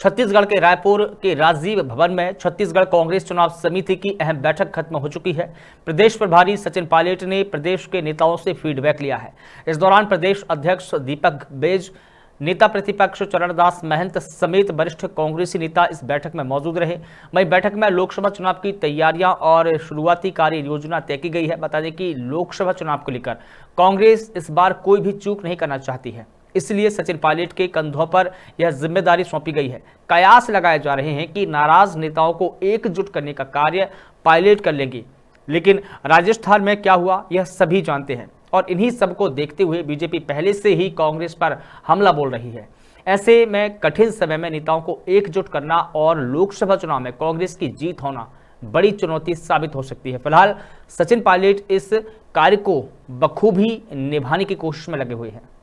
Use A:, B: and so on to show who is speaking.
A: छत्तीसगढ़ के रायपुर के राजीव भवन में छत्तीसगढ़ कांग्रेस चुनाव समिति की अहम बैठक खत्म हो चुकी है प्रदेश प्रभारी सचिन पायलट ने प्रदेश के नेताओं से फीडबैक लिया है इस दौरान प्रदेश अध्यक्ष दीपक बेज नेता प्रतिपक्ष चरणदास महंत समेत वरिष्ठ कांग्रेसी नेता इस बैठक में मौजूद रहे वहीं बैठक में लोकसभा चुनाव की तैयारियां और शुरुआती कार्य योजना तय की गई है बता दें कि लोकसभा चुनाव को लेकर कांग्रेस इस बार कोई भी चूक नहीं करना चाहती है इसलिए सचिन पायलट के कंधों पर यह जिम्मेदारी सौंपी गई है कयास लगाए जा रहे हैं कि नाराज नेताओं को एकजुट करने का कार्य पायलट कर लेंगे लेकिन राजस्थान में क्या हुआ यह सभी जानते हैं और इन्हीं सब को देखते हुए बीजेपी पहले से ही कांग्रेस पर हमला बोल रही है ऐसे में कठिन समय में नेताओं को एकजुट करना और लोकसभा चुनाव में कांग्रेस की जीत होना बड़ी चुनौती साबित हो सकती है फिलहाल सचिन पायलट इस कार्य को बखूबी निभाने की कोशिश में लगे हुए हैं